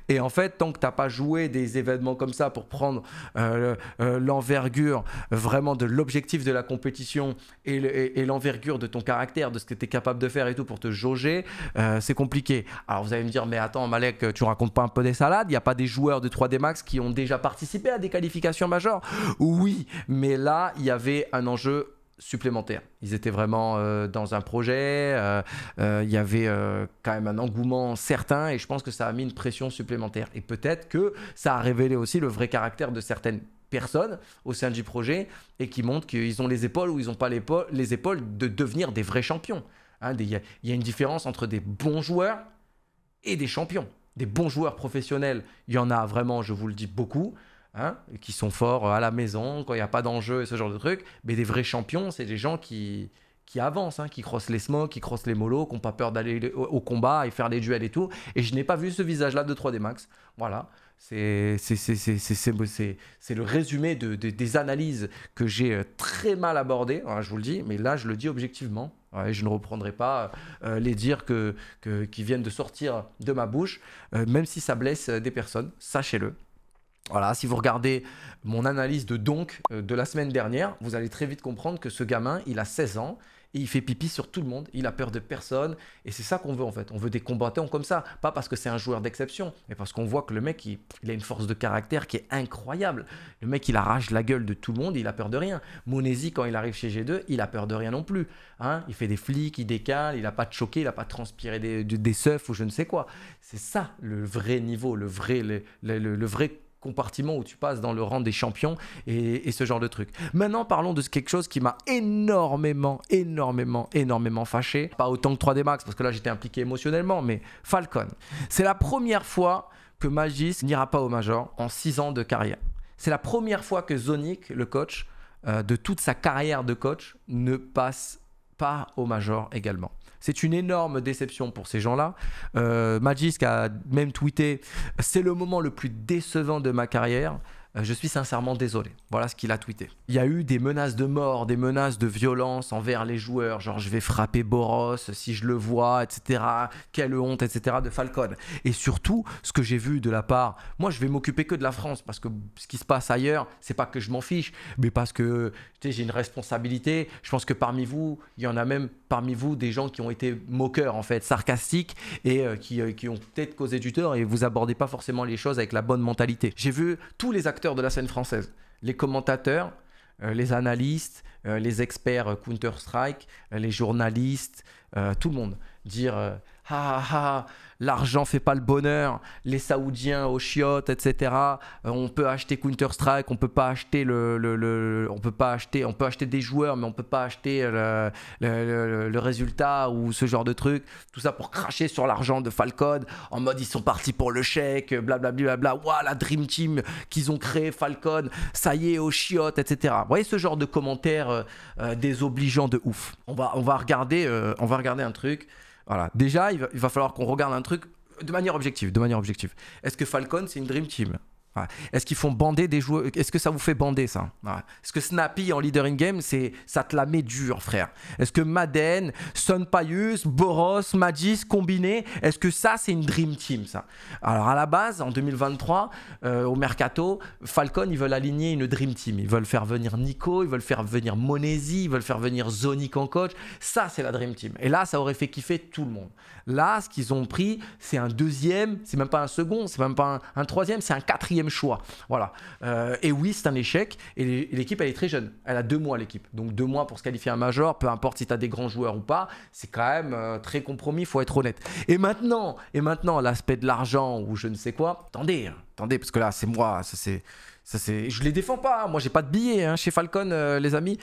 Et en fait, tant que t'as pas joué des événements comme ça pour prendre euh, euh, l'envergure vraiment de l'objectif de la compétition et l'envergure de ton caractère, de ce que tu es capable de faire et tout pour te jauger, euh, c'est compliqué. Alors vous allez me dire, mais attends, Malek, tu racontes pas un peu des salade, il n'y a pas des joueurs de 3D Max qui ont déjà participé à des qualifications majeures. Oui, mais là, il y avait un enjeu supplémentaire. Ils étaient vraiment euh, dans un projet, il euh, euh, y avait quand même un engouement certain et je pense que ça a mis une pression supplémentaire. Et peut-être que ça a révélé aussi le vrai caractère de certaines personnes au sein du projet et qui montrent qu'ils ont les épaules ou ils n'ont pas les épaules de devenir des vrais champions. Il hein, y a une différence entre des bons joueurs et des champions des bons joueurs professionnels, il y en a vraiment, je vous le dis, beaucoup. Hein, qui sont forts à la maison, quand il n'y a pas d'enjeu et ce genre de trucs. Mais des vrais champions, c'est des gens qui, qui avancent, hein, qui crossent les smokes, qui crossent les molos, qui n'ont pas peur d'aller au, combat et faire des duels et tout. Et je n'ai pas vu ce visage-là de 3D Max. Voilà. C'est le résumé de, des analyses que j'ai euh, très mal abordées, hein, je vous le dis, mais là je le dis objectivement je ne reprendrai pas euh, euh, les dires qui viennent de sortir de ma bouche, euh, même si ça blesse des personnes, sachez-le. Voilà, si vous regardez mon analyse de donc de la semaine dernière, vous allez très vite comprendre que ce gamin, il a 16 ans, il fait pipi sur tout le monde, il a peur de personne, et c'est ça qu'on veut en fait. On veut des combattants comme ça, pas parce que c'est un joueur d'exception, mais parce qu'on voit que le mec, il, a une force de caractère qui est incroyable. Le mec, il arrache la gueule de tout le monde, il a peur de rien. Monesi, quand il arrive chez G2, il a peur de rien non plus. Hein il fait des flics, il décale, il n'a pas de choqué, il n'a pas transpiré des, des, seufs ou je ne sais quoi. C'est ça le vrai niveau, le vrai, le, le vrai compartiment où tu passes dans le rang des champions et, ce genre de truc. Maintenant, parlons de quelque chose qui m'a énormément, énormément, énormément fâché. Pas autant que 3D Max, parce que là j'étais impliqué émotionnellement, mais Falcon. C'est la première fois que Magis n'ira pas au Major en 6 ans de carrière. C'est la première fois que Zonic, le coach, euh, de toute sa carrière de coach, ne passe pas au major également. C'est une énorme déception pour ces gens-là. Euh, Magisk a même tweeté C'est le moment le plus décevant de ma carrière. Euh, je suis sincèrement désolé. Voilà ce qu'il a tweeté. Il y a eu des menaces de mort, des menaces de violence envers les joueurs, genre je vais frapper Boros si je le vois, etc. Quelle honte, etc. de Falcon. Et surtout, ce que j'ai vu de la part, moi je vais m'occuper que de la France parce que ce qui se passe ailleurs, c'est pas que je m'en fiche, mais parce que j'ai une responsabilité. Je pense que parmi vous, il y en a même parmi vous des gens qui ont été moqueurs en fait, sarcastiques et euh, qui, euh, qui ont peut-être causé du tort et vous abordez pas forcément les choses avec la bonne mentalité. J'ai vu tous les acteurs de la scène française. Les commentateurs, euh, les analystes, euh, les experts euh, Counter-Strike, les journalistes, tout le monde. Dire ah, ah ah, l'argent fait pas le bonheur, les Saoudiens aux chiottes, etc. Euh, on peut acheter Counter Strike, on peut pas acheter le, le, on peut pas acheter, on peut acheter des joueurs, mais on peut pas acheter euh, le, le résultat ou ce genre de truc. Tout ça pour cracher sur l'argent de Falcon en mode ils sont partis pour le chèque, blablabla, bla la Dream Team qu'ils ont créé Falcon, ça y est aux chiottes, etc. Vous voyez ce genre de commentaires euh, désobligeants de ouf. On va, on va regarder, on va regarder un truc. Voilà. Déjà, il va, falloir qu'on regarde un truc de manière objective. De manière objective. Est-ce que Falcon, c'est une Dream Team est-ce qu'ils font bander des joueurs Est-ce que ça vous fait bander ça Est-ce que Snappy en leader in game, c'est ça te la met dur, frère Est-ce que Madden, Son Payus, Boros, Magis combiné, est-ce que ça c'est une dream team ça Alors à la base, en 2023, euh, au mercato, Falcon ils veulent aligner une dream team. Ils veulent faire venir Nico, ils veulent faire venir Monesi, ils veulent faire venir Zonic en coach. Ça c'est la dream team. Et là, ça aurait fait kiffer tout le monde. Là, ce qu'ils ont pris, c'est un deuxième, c'est même pas un second, c'est même pas un troisième, c'est un quatrième choix. Voilà. Euh, et oui, c'est un échec. Et l'équipe, elle est très jeune. Elle a deux mois, l'équipe. Donc deux mois pour se qualifier un major, peu importe si tu as des grands joueurs ou pas, c'est quand même euh, très compromis, faut être honnête. Et maintenant, et maintenant l'aspect de l'argent ou je ne sais quoi, attendez, hein, attendez, parce que là, c'est moi, ça c'est. Ça, je les défends pas, hein. moi j'ai pas de billets hein, chez Falcon, euh, les amis.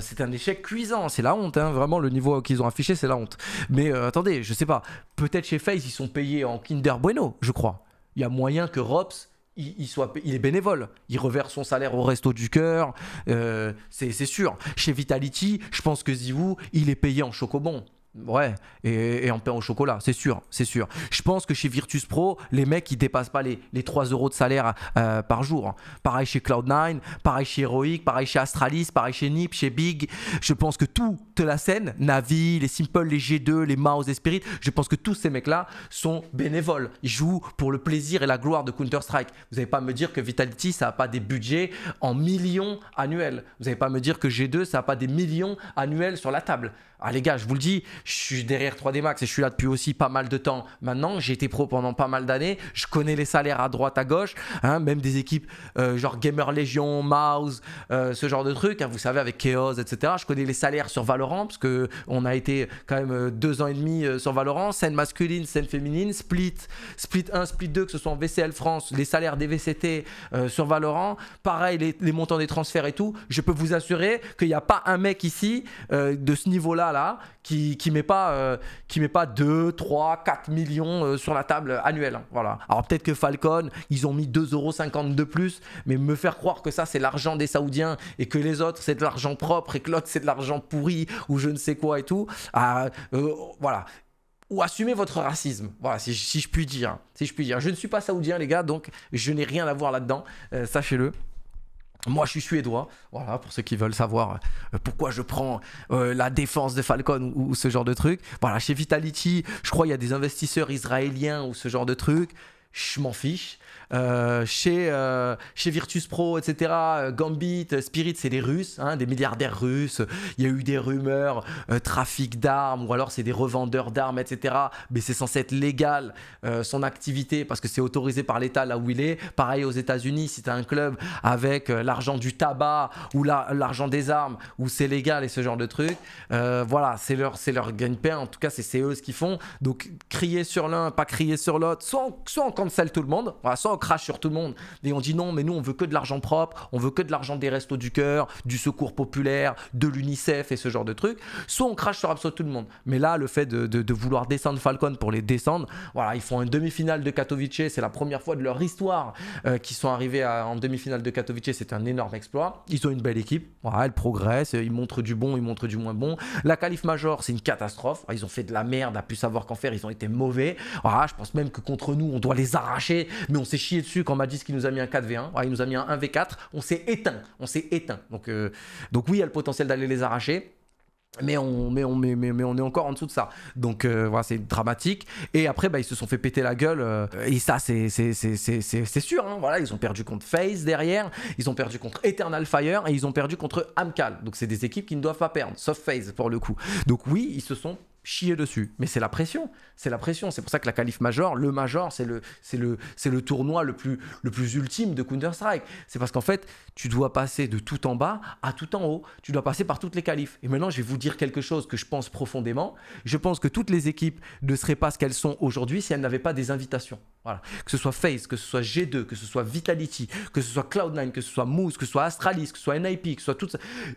c'est un échec cuisant, c'est la honte, vraiment le niveau qu'ils ont affiché, c'est la honte. Mais attendez, je sais pas, peut-être chez Face ils sont payés en Kinder Bueno, je crois. Il y a moyen que Robs il, il est bénévole, il reverse son salaire au resto du cœur, euh, c'est sûr. Chez Vitality, je pense que Zivou, il est payé en chocobon. Ouais, et, et, en pain au chocolat, c'est sûr, c'est sûr. Je pense que chez Virtus Pro, les mecs, ils dépassent pas les, 3 euros de salaire euh, par jour. Pareil chez Cloud9, pareil chez Heroic, pareil chez Astralis, pareil chez Nip, chez Big. Je pense que toute la scène, Navi, les Simple, les G2, les Mouse, et Spirit, je pense que tous ces mecs-là sont bénévoles. Ils jouent pour le plaisir et la gloire de Counter-Strike. Vous n'allez pas me dire que Vitality, ça n'a pas des budgets en millions annuels. Vous n'allez pas me dire que G2, ça n'a pas des millions annuels sur la table. Ah les gars, je vous le dis, je suis derrière 3D Max et je suis là depuis aussi pas mal de temps. Maintenant, j'ai été pro pendant pas mal d'années. Je connais les salaires à droite, à gauche. Hein, même des équipes euh, genre Gamer Legion, Mouse, euh, ce genre de trucs. Hein, vous savez, avec Chaos, etc. Je connais les salaires sur Valorant parce qu'on a été quand même euh, deux ans et demi sur Valorant. Scène masculine, scène féminine, split, split 1, split 2, que ce soit en VCL France, les salaires des VCT sur Valorant. Pareil, les, montants des transferts et tout. Je peux vous assurer qu'il n'y a pas un mec ici de ce niveau-là là qui met pas euh, qui met pas 2, 3, 4 millions euh, sur la table annuelle. Hein, voilà. Alors peut-être que Falcon, ils ont mis euros de plus, mais me faire croire que ça c'est l'argent des Saoudiens et que les autres c'est de l'argent propre et que l'autre c'est de l'argent pourri ou je ne sais quoi et tout, ah, euh, voilà ou assumer votre racisme. Voilà, si, je puis dire. Si je puis dire. Je ne suis pas saoudien, les gars, donc je n'ai rien à voir là-dedans. Sachez-le. Moi, je suis suédois. Voilà, pour ceux qui veulent savoir euh, pourquoi je prends euh, la défense de Falcon ou, ce genre de truc. Voilà, chez Vitality, je crois qu'il y a des investisseurs israéliens ou ce genre de truc je m'en fiche. Euh, chez, euh, chez Virtus Pro, etc., euh, Gambit, Spirit, c'est des Russes, hein, des milliardaires russes. Il y a eu des rumeurs, trafic d'armes, ou alors c'est des revendeurs d'armes, etc. Mais c'est censé être légal son activité parce que c'est autorisé par l'État là où il est. Pareil aux États-Unis, si tu as un club avec l'argent du tabac ou l'argent des armes, où c'est légal et ce genre de truc, voilà, c'est leur, leur gagne-pain. En tout cas, c'est eux ce qu'ils font. Donc, crier sur l'un, pas crier sur l'autre, soit, soit encore cancel tout le monde. soit on crache sur tout le monde et on dit non, mais nous on veut que de l'argent propre, on veut que de l'argent des restos du cœur, du secours populaire, de l'UNICEF et ce genre de trucs. Soit on crache sur absolument tout le monde. Mais là, le fait de, vouloir descendre Falcon pour les descendre, voilà, ils font une demi-finale de Katowice. C'est la première fois de leur histoire euh, qu'ils sont arrivés en demi-finale de Katowice. C'est un énorme exploit. Ils ont une belle équipe. Voilà, elle progresse, ils montrent du bon, ils montrent du moins bon. La qualif Major, c'est une catastrophe. Ils ont fait de la merde, à pu savoir qu'en faire, ils ont été mauvais. Voilà, je pense même que contre nous, on doit les mais on s'est chié dessus quand Magis qui nous a mis un 4v1, il nous a mis un 1v4, on s'est éteint, on s'est éteint. Donc, euh, donc oui, il y a le potentiel d'aller les arracher. Mais on, mais, on, mais, on, est encore en dessous de ça. Donc euh, voilà, c'est dramatique. Et après, bah, ils se sont fait péter la gueule. Euh, et ça, c'est sûr. Hein. voilà, ils ont perdu contre FaZe derrière. Ils ont perdu contre Eternal Fire. Et ils ont perdu contre Amcal. Donc c'est des équipes qui ne doivent pas perdre, sauf FaZe pour le coup. Donc oui, ils se sont chier dessus. Mais c'est la pression, c'est la pression. C'est pour ça que la qualif major, le major, c'est le, c'est le, c'est le tournoi le plus, le plus ultime de Counter Strike. C'est parce qu'en fait, tu dois passer de tout en bas à tout en haut. Tu dois passer par toutes les qualifs. Et maintenant, je vais vous dire quelque chose que je pense profondément. Je pense que toutes les équipes ne seraient pas ce qu'elles sont aujourd'hui si elles n'avaient pas des invitations. Voilà. Que ce soit FaZe, que ce soit G2, que ce soit Vitality, que ce soit Cloud9, que ce soit Moose, que ce soit Astralis, que ce soit NIP, que ce soit toutes.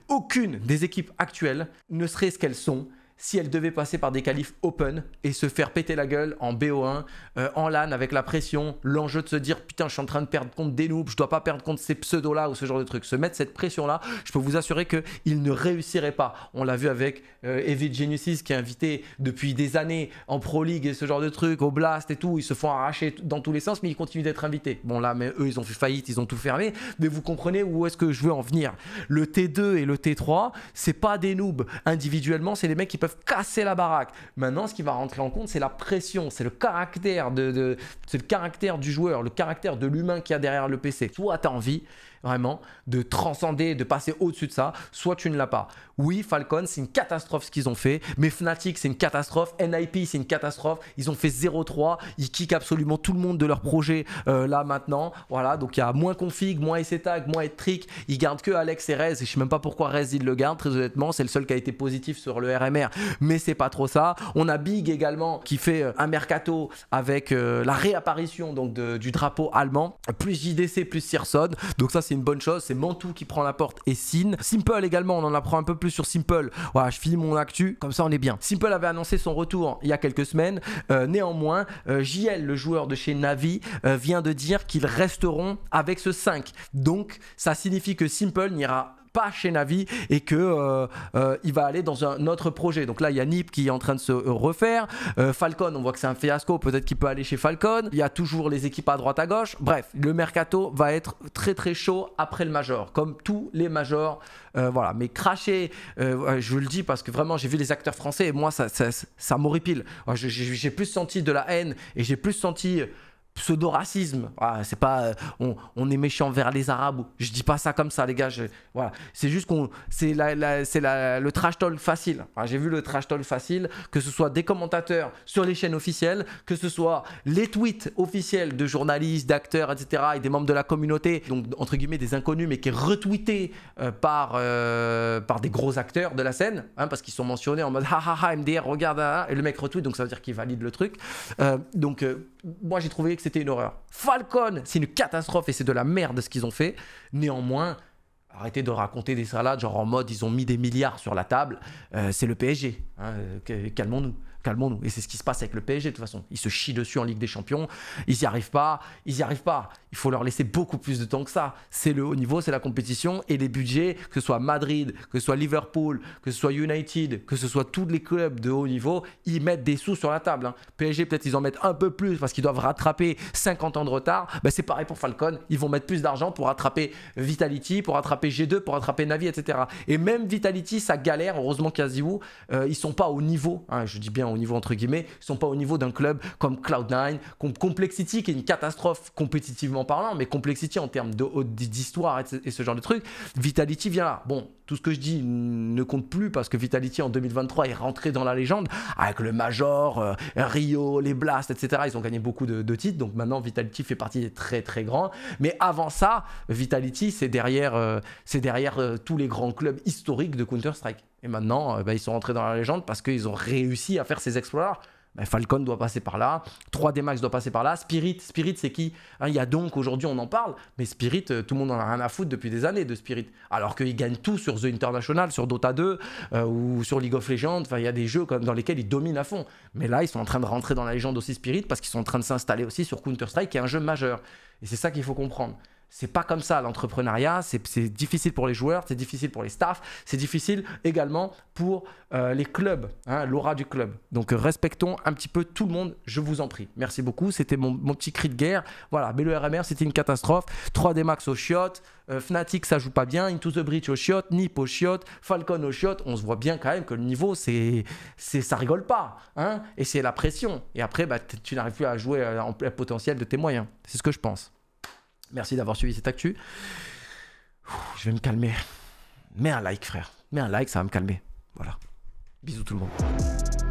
Aucune des équipes actuelles ne serait ce qu'elles sont si elle devait passer par des qualifs open et se faire péter la gueule en BO1, euh, en LAN avec la pression, l'enjeu de se dire putain je suis en train de perdre contre des noobs, je dois pas perdre contre ces pseudos là ou ce genre de trucs. se mettre cette pression là, je peux vous assurer que il ne réussiraient pas. On l'a vu avec euh, Geniusis qui est invité depuis des années en Pro League et ce genre de trucs, au Blast et tout, ils se font arracher dans tous les sens mais ils continuent d'être invités. Bon là mais eux ils ont fait faillite, ils ont tout fermé, mais vous comprenez où est-ce que je veux en venir. Le T2 et le T3, c'est pas des noobs individuellement, c'est les mecs qui peuvent casser la baraque. Maintenant, ce qui va rentrer en compte, c'est la pression, c'est le caractère de, c'est le caractère du joueur, le caractère de l'humain qui a derrière le PC. Soit tu as envie vraiment de transcender, de passer au-dessus de ça, soit tu ne l'as pas. Oui, Falcon, c'est une catastrophe ce qu'ils ont fait, mais Fnatic, c'est une catastrophe, NIP, c'est une catastrophe, ils ont fait 0-3, ils kickent absolument tout le monde de leur projet euh, là maintenant, voilà, donc il y a moins config, moins tag, moins trick, ils gardent que Alex et Rez, et je sais même pas pourquoi Rez, ils le gardent, très honnêtement, c'est le seul qui a été positif sur le RMR, mais c'est pas trop ça. On a Big également qui fait euh, un mercato avec euh, la réapparition donc du drapeau allemand, plus JDC, plus Sirson, Donc ça c'est une bonne chose. C'est Mantou qui prend la porte et Sin. Simple également, on en apprend un peu plus sur Simple. Voilà, je finis mon actu, comme ça on est bien. Simple avait annoncé son retour il y a quelques semaines. Euh, néanmoins, JL, le joueur de chez Navi, vient de dire qu'ils resteront avec ce 5. Donc ça signifie que Simple n'ira pas chez Navi et que euh, euh, il va aller dans un autre projet. Donc là, il y a Nip qui est en train de se euh, refaire. Falcon, on voit que c'est un fiasco. Peut-être qu'il peut aller chez Falcon. Il y a toujours les équipes à droite à gauche. Bref, le mercato va être très très chaud après le major, comme tous les majors. voilà, mais cracher, je vous le dis parce que vraiment j'ai vu les acteurs français et moi ça, ça, ça m'horripile. J'ai plus senti de la haine et j'ai plus senti pseudo-racisme. Ah, c'est pas euh, on, est méchant vers les Arabes. Je dis pas ça comme ça, les gars. voilà, c'est juste qu'on c'est la, c'est le trash talk facile. J'ai vu le trash talk facile, que ce soit des commentateurs sur les chaînes officielles, que ce soit les tweets officiels de journalistes, d'acteurs, etc. et des membres de la communauté, donc entre guillemets des inconnus, mais qui est retweeté euh, par euh, par des gros acteurs de la scène, hein, parce qu'ils sont mentionnés en mode ha ha ha MDR regarde et le mec retweet, donc ça veut dire qu'il valide le truc. donc moi j'ai trouvé que c'était une horreur. Falcon, c'est une catastrophe et c'est de la merde ce qu'ils ont fait. Néanmoins, arrêtez de raconter des salades genre en mode ils ont mis des milliards sur la table. Euh, c'est le PSG, hein, euh, calmons-nous calmons-nous. Et c'est ce qui se passe avec le PSG de toute façon. Ils se chient dessus en Ligue des Champions, ils n'y arrivent pas, ils n'y arrivent pas. Il faut leur laisser beaucoup plus de temps que ça. C'est le haut niveau, c'est la compétition et les budgets, que ce soit Madrid, que ce soit Liverpool, que ce soit United, que ce soit tous les clubs de haut niveau, ils mettent des sous sur la table. Hein. PSG, peut-être ils en mettent un peu plus parce qu'ils doivent rattraper 50 ans de retard. Ben, c'est pareil pour Falcon, ils vont mettre plus d'argent pour rattraper Vitality, pour rattraper G2, pour rattraper Navi, etc. Et même Vitality, ça galère. Heureusement qu'Aziou, euh, ils sont pas au niveau. Hein. je dis bien au au niveau entre guillemets, sont pas au niveau d'un club comme Cloud9, Complexity qui est une catastrophe compétitivement parlant, mais Complexity en termes d'histoire et, ce genre de trucs. Vitality vient là. Bon, tout ce que je dis ne compte plus parce que Vitality en 2023 est rentré dans la légende avec le Major, euh, Rio, les Blast, etc. Ils ont gagné beaucoup de, titres, donc maintenant Vitality fait partie des très très grands. Mais avant ça, Vitality, c'est derrière, euh, c'est derrière euh, tous les grands clubs historiques de Counter-Strike. Et maintenant, euh, bah, ils sont rentrés dans la légende parce qu'ils ont réussi à faire ces exploits-là. Bah, Falcon doit passer par là, 3D Max doit passer par là, Spirit, Spirit c'est qui hein, Il y a donc, aujourd'hui on en parle, mais Spirit, euh, tout le monde en a rien à foutre depuis des années de Spirit. Alors qu'ils gagnent tout sur The International, sur Dota 2 euh, ou sur League of Legends, il y a des jeux dans lesquels ils dominent à fond. Mais là, ils sont en train de rentrer dans la légende aussi Spirit parce qu'ils sont en train de s'installer aussi sur Counter-Strike qui est un jeu majeur. Et c'est ça qu'il faut comprendre. C'est pas comme ça l'entrepreneuriat, c'est difficile pour les joueurs, c'est difficile pour les staffs, c'est difficile également pour euh, les clubs, hein, l'aura du club. Donc euh, respectons un petit peu tout le monde, je vous en prie. Merci beaucoup, c'était mon, petit cri de guerre. Voilà, mais le RMR c'était une catastrophe. 3D Max au chiottes, euh, Fnatic ça joue pas bien, Into the Bridge au chiottes, Nip au chiottes, Falcon au chiottes. On se voit bien quand même que le niveau c'est ça rigole pas, hein, et c'est la pression. Et après bah, tu n'arrives plus à jouer en plein potentiel de tes moyens. C'est ce que je pense. Merci d'avoir suivi cette actu. Je vais me calmer. Mets un like, frère. Mets un like, ça va me calmer. Voilà. Bisous tout le monde.